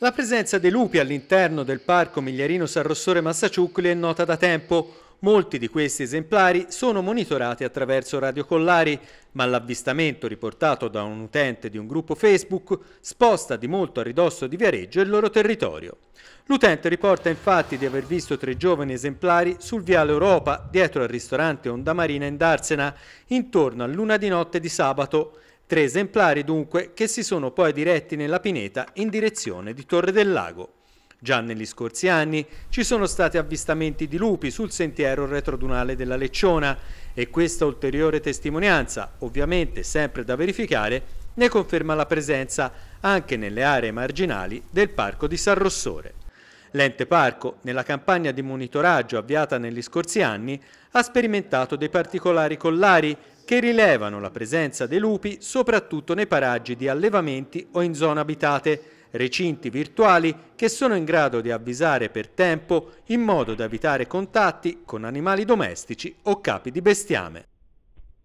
La presenza dei lupi all'interno del parco Migliarino San Rossore Massaciuccoli è nota da tempo. Molti di questi esemplari sono monitorati attraverso radiocollari, ma l'avvistamento riportato da un utente di un gruppo Facebook sposta di molto a ridosso di Viareggio il loro territorio. L'utente riporta infatti di aver visto tre giovani esemplari sul Viale Europa, dietro al ristorante Onda Marina in Darsena, intorno a luna di notte di sabato. Tre esemplari dunque che si sono poi diretti nella pineta in direzione di Torre del Lago. Già negli scorsi anni ci sono stati avvistamenti di lupi sul sentiero retrodunale della Lecciona e questa ulteriore testimonianza, ovviamente sempre da verificare, ne conferma la presenza anche nelle aree marginali del Parco di San Rossore. L'ente parco, nella campagna di monitoraggio avviata negli scorsi anni, ha sperimentato dei particolari collari che rilevano la presenza dei lupi soprattutto nei paraggi di allevamenti o in zone abitate, recinti virtuali che sono in grado di avvisare per tempo in modo da evitare contatti con animali domestici o capi di bestiame.